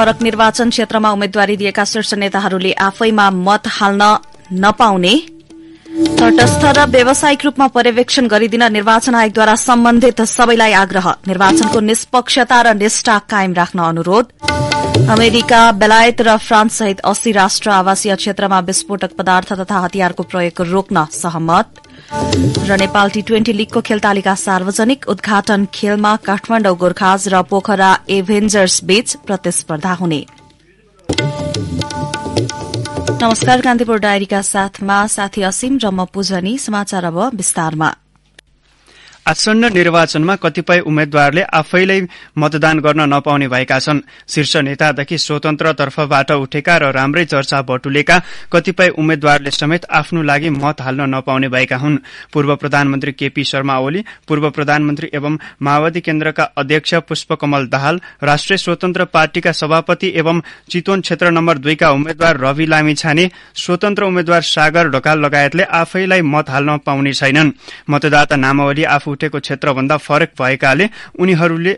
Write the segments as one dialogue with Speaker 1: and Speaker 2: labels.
Speaker 1: फरक निर्वाचन क्षेत्रमा उम्मेद्वारी दिएका शीर्ष नेताहरूले आफैमा मत हाल्न नपाउने तटस्थ र व्यावसायिक रूपमा पर्यवेक्षण गरिदिन निर्वाचन आयोगद्वारा सम्बन्धित सबैलाई आग्रह निर्वाचनको निष्पक्षता र निष्ठा कायम राख्न अनुरोध अमेरिका बेलायत र फ्रान्स सहित अस्सी राष्ट्र आवासीय क्षेत्रमा विस्फोटक पदार्थ तथा हतियारको प्रयोग रोक्न सहमत र नेपाल टी ट्वेन्टी लीगको खेल तालिका सार्वजनिक उद्घाटन खेलमा काठमाडौँ गोर्खाज र पोखरा एभेन्जर्स बीच प्रतिस्पर्धा हुने नमस्कार कान्तिपुर डायरीका साथमा साथी असीम र म पूजनी समाचार अब विस्तारमा
Speaker 2: आसन्न निर्वाचनमा कतिपय उम्मेद्वारले आफैलाई मतदान गर्न नपाउने भएका छन् शीर्ष नेतादेखि स्वतन्त्र तर्फबाट उठेका र राम्रै चर्चा बटुलेका कतिपय उम्मेद्वारले समेत आफ्नो लागि मत हाल्न नपाउने भएका हुन् पूर्व प्रधानमन्त्री केपी शर्मा ओली पूर्व प्रधानमन्त्री एवं माओवादी केन्द्रका अध्यक्ष पुष्पकमल दाहाल राष्ट्रिय स्वतन्त्र पार्टीका सभापति एवं चितवन क्षेत्र नम्बर दुईका उम्मेद्वार रवि लामिछाने स्वतन्त्र उम्मेद्वार सागर ढकाल लगायतले आफैलाई मत हाल्न पाउने छैनन् मतदाता नामावली आफू फुटेको क्षेत्रभन्दा फरक भएकाले उनीहरूले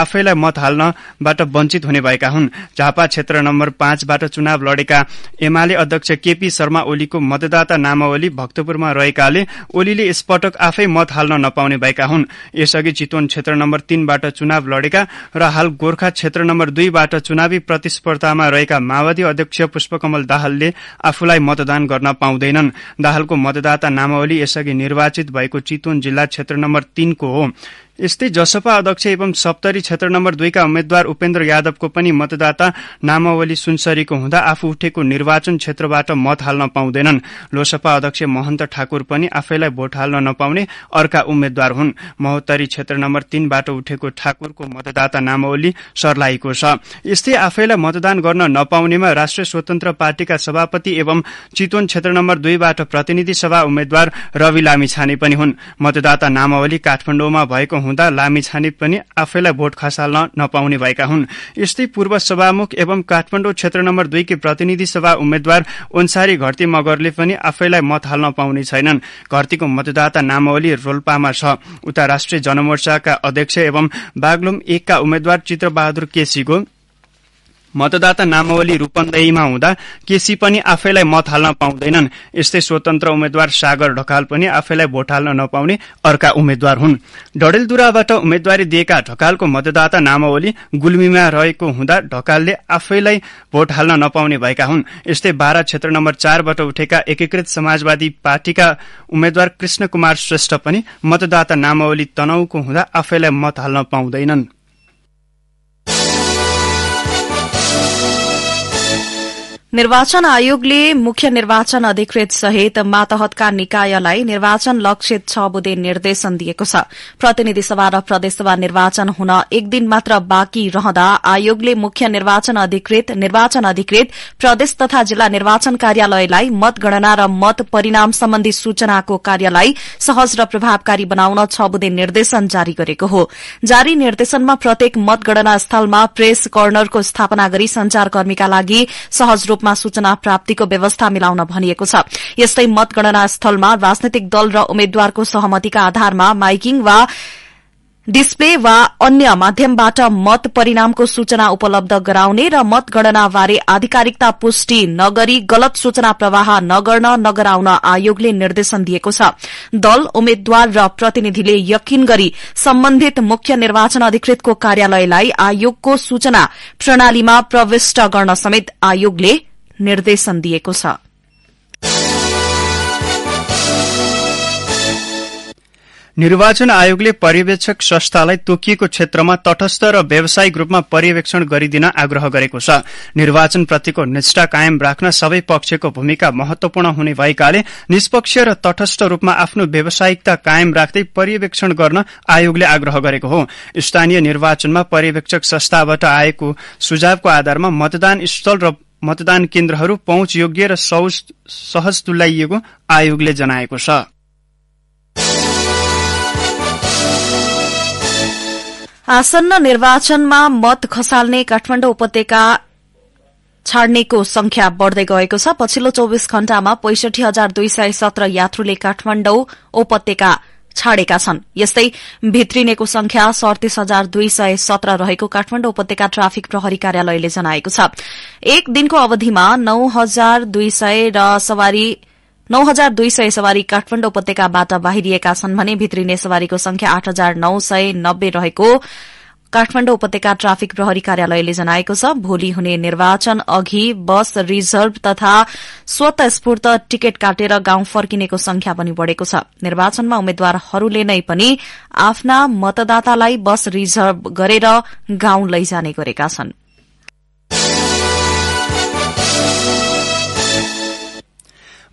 Speaker 2: आफैलाई मत हाल्नबाट वञ्चित हुने भएका हुन् झापा क्षेत्र नम्बर पाँचबाट चुनाव लडेका एमाले अध्यक्ष केपी शर्मा ओलीको मतदाता नामावली भक्तपुरमा रहेकाले ओलीले यसपटक आफै मत हाल्न नपाउने भएका हुन् यसअघि चितवन क्षेत्र नम्बर तीनबाट चुनाव लडेका र हाल गोर्खा क्षेत्र नम्बर दुईबाट चुनावी प्रतिस्पर्धामा रहेका माओवादी अध्यक्ष पुष्पकमल दाहालले आफूलाई मतदान गर्न पाउँदैनन् दाहालको मतदाता नामावली यसअघि निर्वाचित भएको चितवन जिल्ला क्षेत्र नम्बर तीनको हो यस्तै जसपा अध्यक्ष एवं सप्तरी क्षेत्र नम्बर दुईका उम्मेद्वार उपेन्द्र यादवको पनि मतदाता नामावली सुनसरीको हुँदा आफू उठेको निर्वाचन क्षेत्रबाट मत हाल्न पाउँदैनन् लोसपा अध्यक्ष महन्त ठाकुर पनि आफैलाई भोट हाल्न नपाउने अर्का उम्मेद्वार हुन् महोत्तरी क्षेत्र नम्बर तीनबाट उठेको ठाकुरको मतदाता नामावली सर्लाइएको छ यस्तै आफैलाई मतदान गर्न नपाउनेमा राष्ट्रिय स्वतन्त्र पार्टीका सभापति एवं चितवन क्षेत्र नम्बर दुईबाट प्रतिनिधि सभा उम्मेद्वार रवि लामिछाने पनि हुन् मतदाता नामावली काठमाडौँमा भएको हुँदा लामिछाने पनि आफैलाई भोट खसाल्न नपाउने भएका हुन् यस्तै पूर्व सभामुख एवं काठमाडौँ क्षेत्र नम्बर दुईकी प्रतिनिधि सभा उम्मेद्वार ओन्सारी घरती मगरले पनि आफैलाई मत हाल्न पाउने छैनन् घरतीको मतदाता नामावली रोल्पामा छ उता राष्ट्रिय जनमोर्चाका अध्यक्ष एवं बागलुङ एकका उम्मेद्वार चित्रबहादुर केसीको मतदाता नामावली रूपन्देहीमा हुँदा केसी पनि आफैलाई मत हाल्न पाउँदैनन् यस्तै स्वतन्त्र उम्मेद्वार सागर ढकाल पनि आफैलाई भोट हाल्न नपाउने अर्का उम्मेद्वार हुन् डडेलधुराबाट उम्मेद्वारी दिएका ढकालको मतदाता नामावली गुल्मीमा रहेको हुँदा ढकालले आफैलाई भोट हाल्न नपाउने भएका हुन् यस्तै बाह्र क्षेत्र नम्बर चारबाट उठेका एकीकृत समाजवादी पार्टीका उम्मेद्वार कृष्ण कुमार श्रेष्ठ पनि मतदाता नामावली तनाउको हुँदा आफैलाई मत हाल्न पाउँदैनन् निर्वाचन
Speaker 1: आयोगले मुख्य निर्वाचन अधिकृत सहित मातहतका निकायलाई निर्वाचन लक्षित छ बुधे निर्देशन दिएको छ प्रतिनिधि सभा र प्रदेशसभा निर्वाचन हुन एक दिन मात्र बाँकी रहँदा आयोगले मुख्य निर्वाचन अधिकृत निर्वाचन अधिकृत प्रदेश तथा जिल्ला निर्वाचन कार्यालयलाई मतगणना र मत परिणाम सम्बन्धी सूचनाको कार्यलाई सहज र प्रभावकारी बनाउन छ बुधे निर्देशन जारी गरेको हो जारी निर्देशनमा प्रत्येक मतगणना स्थलमा प्रेस कर्नरको स्थापना गरी संचारकर्मीका लागि सहज रूप रूपमा सूचना प्राप्तिको व्यवस्था मिलाउन भनिएको छ यस्तै मतगणना स्थलमा राजनैतिक दल र उम्मेद्वारको सहमतिका आधारमा माइकिङ वा डिस्प्ले वा अन्य माध्यमबाट मत परिणामको सूचना उपलब्ध गराउने र मतगणनाबारे आधिकारिकता पुष्टि नगरी गलत सूचना प्रवाह नगर्न नगराउन आयोगले निर्देशन दिएको छ दल उम्मेद्वार र प्रतिनिधिले यकिन गरी सम्बन्धित मुख्य निर्वाचन अधिकृतको कार्यालयलाई आयोगको सूचना प्रणालीमा प्रविष्ट गर्न समेत आयोगले निर्देशन दिएको छ
Speaker 2: निर्वाचन आयोगले पर्यवेक्षक संस्थालाई तोकिएको क्षेत्रमा तटस्थ र व्यावसायिक रूपमा पर्यवेक्षण गरिदिन आग्रह गरेको छ निर्वाचन प्रतिको निष्ठा कायम राख्न सबै पक्षको भूमिका महत्वपूर्ण हुने भएकाले निष्पक्ष र तटस्थ रूपमा आफ्नो व्यावसायिकता कायम राख्दै पर्यवेक्षण गर्न आयोगले आग्रह गरेको हो स्थानीय निर्वाचनमा पर्यवेक्षक संस्थाबाट आएको सुझावको आधारमा मतदान स्थल र मतदान केन्द्रहरू पहुँच योग्य र सहज तुल्याइएको आयोगले जनाएको छ
Speaker 1: आसन्न निर्वाचनमा मत खसाल्ने काठमाडौँ उपत्यका छाड्नेको संख्या बढ़दै गएको छ पछिल्लो चौविस घण्टामा पैसठी हजार दुई सय सत्र यात्रुले काठमाण्डौ उपत्यका छाडेका छन् यस्तै भित्रिनेको संख्या सड़तीस हजार दुई सय सत्र रहेको काठमाण्ड उपत्यका ट्राफिक प्रहरी कार्यालयले जनाएको छ एक दिनको अवधिमा नौ हजार दुई सय सवारी नौ हजार दुई सय सवारी काठमाण्ड उपत्यकाबाट बाहिरिएका छन् भने भित्रिने सवारीको संख्या आठ हजार नौ सय नब्बे रहेको काठमाडौँ उपत्यका ट्राफिक प्रहरी कार्यालयले जनाएको छ भोलि हुने निर्वाचन अघि बस रिजर्भ तथा स्वतस्फूर्त टिकट काटेर गाउँ फर्किनेको संख्या पनि बढ़ेको छ निर्वाचनमा उम्मेद्वारहरूले नै पनि आफ्ना मतदातालाई बस रिजर्भ गरेर गाउँ लैजाने गरेका छनृ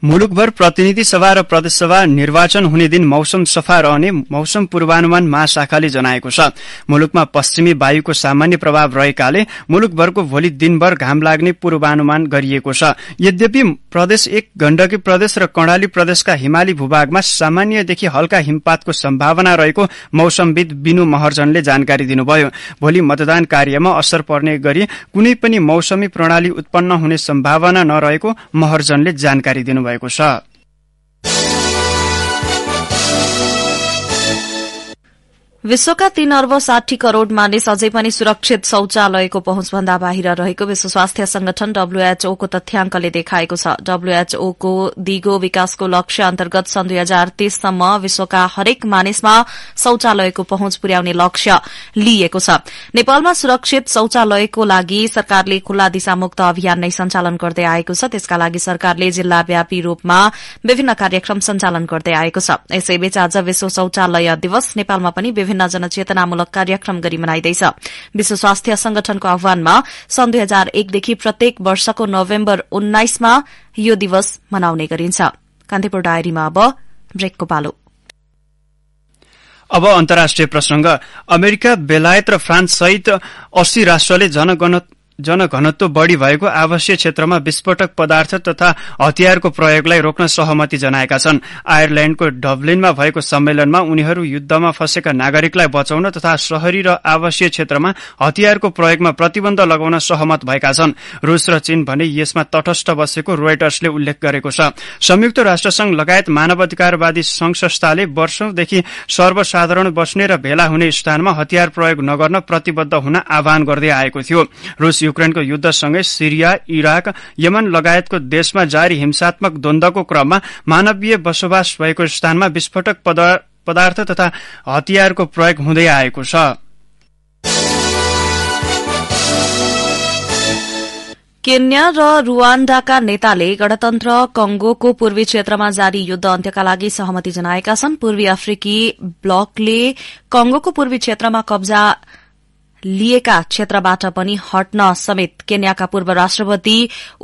Speaker 2: मुलुकभर प्रतिनिधि सभा र प्रदेशसभा निर्वाचन हुने दिन मौसम सफा रहने मौसम पूर्वानुमान महाशाखाले जनाएको छ मुलुकमा पश्चिमी वायुको सामान्य प्रभाव रहेकाले मुलुकभरको भोलि दिनभर घाम लाग्ने पूर्वानुमान गरिएको छ यद्यपि प्रदेश एक गण्डकी प्रदेश र कर्णाली प्रदेशका हिमाली भूभागमा सामान्यदेखि हल्का हिमपातको सम्भावना रहेको मौसमविद विनु महर्जनले जानकारी दिनुभयो भोलि मतदान कार्यमा असर पर्ने गरी कुनै पनि मौसमी प्रणाली उत्पन्न हुने सम्भावना नरहेको महर्जनले जानकारी दिनुभयो भएको छ
Speaker 1: विश्वका तीन अर्ब साठी करोड़ मानिस अझै पनि सुरक्षित शौचालयको पहुँचभन्दा बाहिर रहेको विश्व स्वास्थ्य संगठन डब्ल्यूएचओको तथ्याङ्कले देखाएको छ डब्ल्यूएचओको दिगो विकासको लक्ष्य अन्तर्गत सन् दुई हजार तीससम्म विश्वका हरेक मानिसमा शौचालयको पहुँच पुर्याउने लक्ष्य लिइएको छ नेपालमा सुरक्षित शौचालयको लागि सरकारले खुल्ला दिशामुक्त अभियान नै सञ्चालन गर्दै आएको छ त्यसका लागि सरकारले जिल्लाव्यापी रूपमा विभिन्न कार्यक्रम सञ्चालन गर्दै आएको छ यसैबीच आज विश्व शौचालय दिवस नेपालमा पनि विभिन्न जनचेतनामूलक कार्यक्रम गरी मनाइँदैछ विश्व स्वास्थ्य संगठनको आह्वानमा सन् दुई हजार एकदेखि प्रत्येक वर्षको नोभेम्बर उन्नाइसमा यो दिवस मनाउने गरिन्छ
Speaker 2: अब अन्तर्राष्ट्रिय प्रसंग अमेरिका बेलायत र फ्रान्स सहित अस्सी राष्ट्रले जनगणना जनघनत्व बढ़ी भएको आवासीय क्षेत्रमा विस्फोटक पदार्थ तथा हतियारको प्रयोगलाई रोक्न सहमति जनाएका छन् आयरल्याण्डको डब्लिनमा भएको सम्मेलनमा उनीहरू युद्धमा फँसेका नागरिकलाई बचाउन तथा शहरी र आवासीय क्षेत्रमा हतियारको प्रयोगमा प्रतिबन्ध लगाउन सहमत भएका छन् रूस र चीन भने यसमा तटस्थ बसेको रोयटर्सले उल्लेख गरेको छ संयुक्त राष्ट्रसंघ लगायत मानवाधिकारवादी संघ संस्थाले वर्षौंदेखि सर्वसाधारण बस्ने र भेला हुने स्थानमा हतियार प्रयोग नगर्न प्रतिबद्ध हुन आह्वान गर्दै आएको थियो रूस युक्रेनको युद्धसँगै सिरिया इराक यमन लगायतको देशमा जारी हिंसात्मक द्वन्दको क्रममा मानवीय बसोबास भएको स्थानमा विस्फोटक पदार्थ तथा हतियारको प्रयोग हुँदै आएको छ
Speaker 1: केन्या र रूवाण्डाका नेताले गणतन्त्र कंगोको पूर्वी क्षेत्रमा जारी युद्ध अन्त्यका लागि सहमति जनाएका छन् पूर्वी अफ्रिकी ब्लकले कंगोको पूर्वी क्षेत्रमा कब्जा लिएका क्षेत्रबाट पनि हट्न समेत केन्याका पूर्व राष्ट्रपति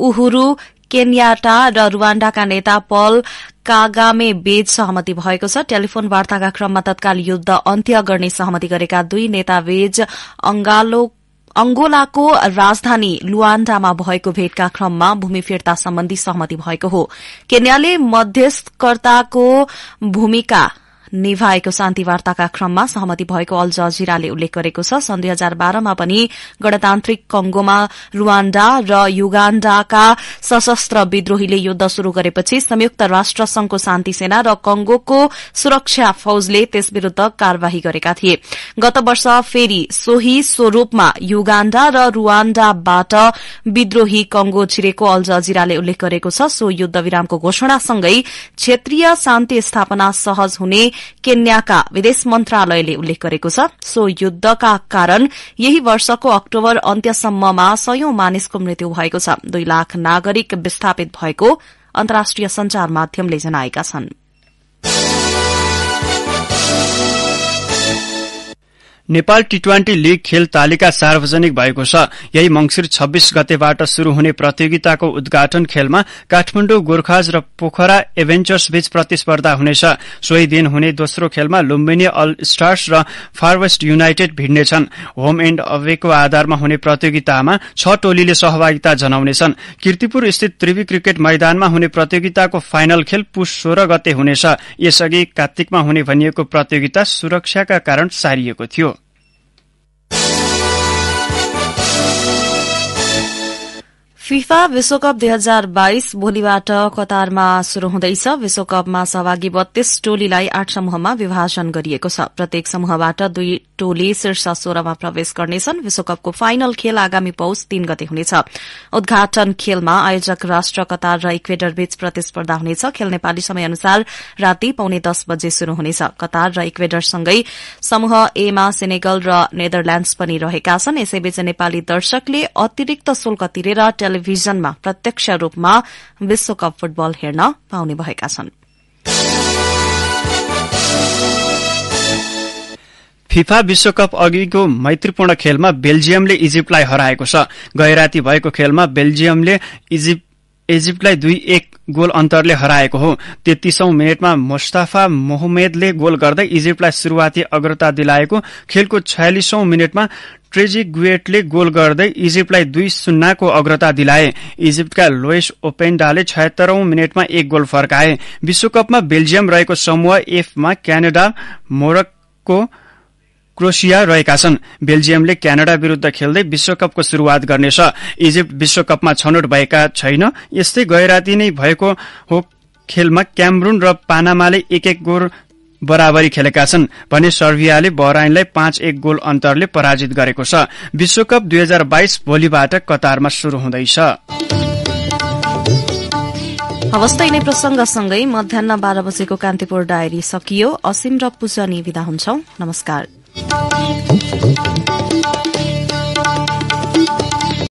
Speaker 1: उहुरू केन्याटा र रूवाण्डाका नेता पल कागामे बेज सहमति भएको छ टेलिफोन वार्ताका क्रममा तत्काल युद्ध अन्त्य गर्ने सहमति गरेका दुई नेता बेज अंगालो अंगोलाको राजधानी लुआण्डामा भएको भेटका क्रममा भूमि फिर्ता सम्बन्धी सहमति भएको हो केन्याले मध्यस्थकर्ताको भूमिका निभाएको शान्तिवार्ताका क्रममा सहमति भएको अल जजिराले उल्लेख गरेको छ सन् दुई हजार बाह्रमा पनि गणतान्त्रिक कंगोमा रुवाण्डा र युगाण्डाका सशस्त्र विद्रोहीले युद्ध शुरू गरेपछि संयुक्त राष्ट्र संघको शान्ति सेना र कंगोको सुरक्षा फौजले त्यस विरूद्ध कार्यवाही गरेका थिए गत वर्ष फेरि सोही स्वरूपमा युगाण्डा र रुवाण्डाबाट विद्रोही कंगो छिरेको अल जजिराले उल्लेख गरेको छ सो युद्धविरामको घोषणासँगै क्षेत्रीय शान्ति स्थापना सहज हुने केन्याका विदेश मन्त्रालयले उल्लेख गरेको छ सो युद्धका कारण यही वर्षको अक्टोबर अन्त्यसम्ममा सयौं मानिसको मृत्यु भएको छ दुई लाख नागरिक विस्थापित भएको अन्तर्राष्ट्रिय संचार माध्यमले जनाएका छनृ
Speaker 2: नेपाल टी ट्वेन्टी लीग खेल तालिका सार्वजनिक भएको छ यही मंगिर छब्बीस गतेबाट शुरू हुने प्रतियोगिताको उद्घाटन खेलमा काठमाण्डु गोर्खाज र पोखरा एभेन्चर्स बीच प्रतिस्पर्धा हुनेछ सोही दिन हुने दोस्रो खेलमा लुम्बिनी अल स्टार्स र फारवेस्ट युनाइटेड भिड्नेछन् होम एण्ड अवेको आधारमा हुने प्रतियोगितामा छ टोलीले सहभागिता जनाउनेछन् किर्तिपुर स्थित त्रिवी क्रिकेट मैदानमा हुने प्रतियोगिताको फाइनल खेल पुष सोह्र गते हुनेछ यसअघि कात्तिकमा हुने भनिएको प्रतियोगिता सुरक्षाका कारण सारिएको थियो
Speaker 1: फिफा विश्वकप दुई हजार बाइस भोलिबाट कतारमा शुरू हुँदैछ विश्वकपमा सहभागी बत्तीस टोलीलाई आठ समूहमा विभाजन गरिएको छ प्रत्येक समूहबाट दुई टोली शीर्ष सोह्रमा प्रवेश गर्नेछन् विश्वकपको फाइनल खेल आगामी पौष तीन गते हुनेछ उद्घाटन खेलमा आयोजक राष्ट्र कतार र इक्वेडर बीच प्रतिस्पर्धा हुनेछ खेल नेपाली समय अनुसार राति पौने दस बजे शुरू हुनेछ कतार र इक्वेडरसँगै समूह एमा सेनेगल र नेदरल्याण्डस पनि रहेका छन् यसैबीच नेपाली दर्शकले अतिरिक्त शुल्क तिरेर टेलिभिजनमा प्रत्यक्ष रूपमा विश्वकप फुटबल हेर्न पाउने भएका छन्
Speaker 2: फिफा विश्वकप अघिको मैत्रीपूर्ण खेलमा बेल्जियमले इजिप्टलाई हराएको छ गैराती भएको खेलमा बेल्जियमले इजिप्ट इजिप्टलाई दुई एक गोल अन्तरले हराएको हो तेत्तीसौं मिनटमा मोस्ताफा मोहम्मेदले गोल गर्दै इजिप्टलाई शुरूआती अग्रता दिलाएको खेलको छयालिसौं मिनटमा गुएटले गोल गर्दै इजिप्टलाई दुई शून्यको अग्रता दिलाए इजिप्टका लोएस ओपेन्डाले छयत्तरौं मिनटमा एक गोल फर्काए विश्वकपमा बेल्जियम रहेको समूह एफमा क्यानाडा मोरक्को क्रोसिया रहेका छन् बेल्जियमले क्यानाडा विरूद्ध खेल्दै विश्वकपको शुरूआत गर्नेछ इजिप्ट विश्वकपमा छनौट भएका छैन यस्तै गैराती नै भएको हो खेलमा क्यामरून र पानामाले एक एक गोल बराबरी खेलेका छन् भने सर्बियाले बहराइनलाई पाँच एक गोल अन्तरले पराजित गरेको छ विश्वकप दुई हजार बाइस भोलिबाट कतारमा शुरू हुँदैछ
Speaker 1: हवस्त यिनै प्रसंगसँगै मध्याह बाह्र बजेको कान्तिपुर डायरी सकियो असीम र पूजनी विदा हुन्छौ नमस्कार 嗯。